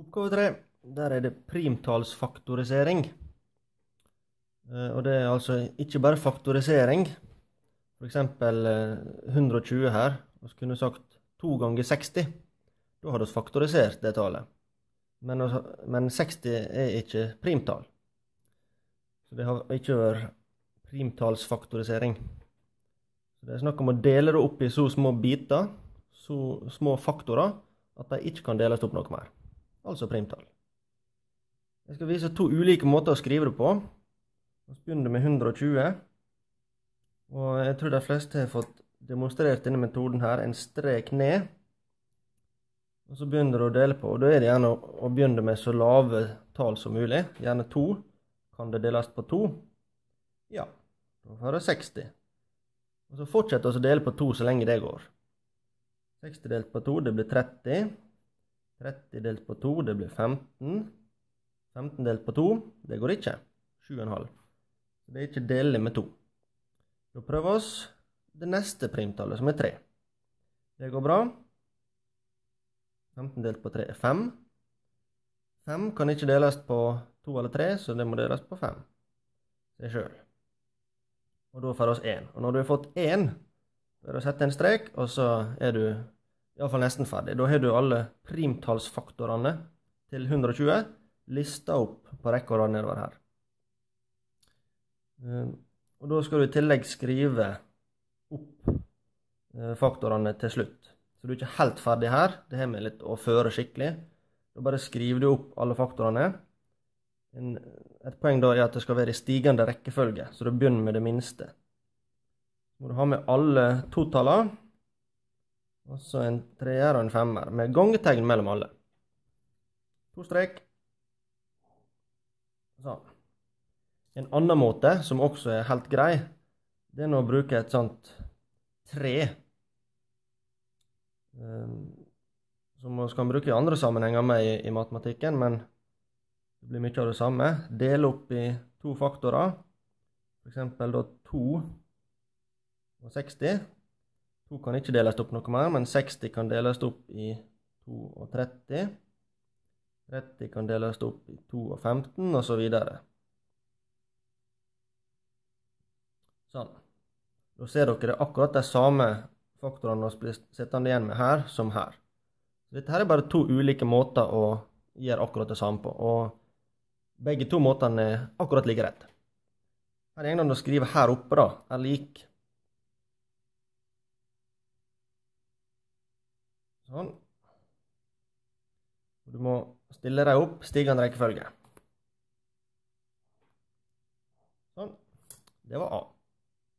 Oppgave tre, der er det primtallsfaktorisering. Eh, og det er altså ikke bare faktorisering. for eksempel 120 eh, her. Vi kunne sagt 2 ganger 60. Da hadde vi faktorisert det tallet. Men, men 60 er ikke primtall. Så det har ikke vært primtallsfaktorisering. Så det er snakk om å dele det opp i så små biter, så små faktorer, at de ikke kan deles opp noe mer altså primtall. Jeg skal vise to ulike måter å skrive det på. Vi begynner med 120. Og jeg tror de fleste har fått demonstrert denne metoden her, en strek ned. Og så begynner du å dele på, og da er det gjerne å begynne med så lave tall som mulig. Gjerne to. Kan det deles på to? Ja. Da får du 60. Og så fortsetter vi å dele på to så lenge det går. 60 delt på 2, det blir 30. 30 delt på 2, det blir 15. 15 delt på 2, det går ikke. 7,5. Det er ikke delelig med 2. Da prøver oss det neste primtallet, som er 3. Det går bra. 15 delt på 3 er 5. 5 kan ikke deles på 2 eller 3, så det må deles på 5. Seg sjøl. Og da får vi 1. Og når du har fått 1, bør du sette en strek, og så er du iallfall nesten ferdig. Da har du alle primtallsfaktorene til 120 lista opp på rekke og rad nedover her. Eh, og da skal du i tillegg skrive opp eh, faktorene til slutt. Så du er ikke helt ferdig her. Det har vi litt å føre skikkelig. Da bare skriver du opp alle faktorene. et poeng da er at det skal være i stigende rekkefølge, så du begynner med det minste. Du Må ha med alle totallene. Og så en treer og en femmer med gangetegn mellom alle. To strek. Sånn. En annen måte, som også er helt grei, det er å bruke et sånt tre. Ehm, som vi kan bruke i andre sammenhenger med i, i matematikken, men det blir mye av det samme. Dele opp i to faktorer, f.eks. da 2 og 60. 2 kan ikke deles opp noe mer, men 60 kan deles opp i 2 og 30. 30 kan deles opp i 2 og 15, og så videre. Sånn. Da ser dere akkurat de samme faktorene vi blir sittende igjen med her, som her. Dette er bare to ulike måter å gjøre akkurat det samme på, og begge to måtene er akkurat like rett. Her er det an å skrive her oppe da, er lik Sånn. du må stille deg opp stigende rekkefølge. Sånn. Det var A.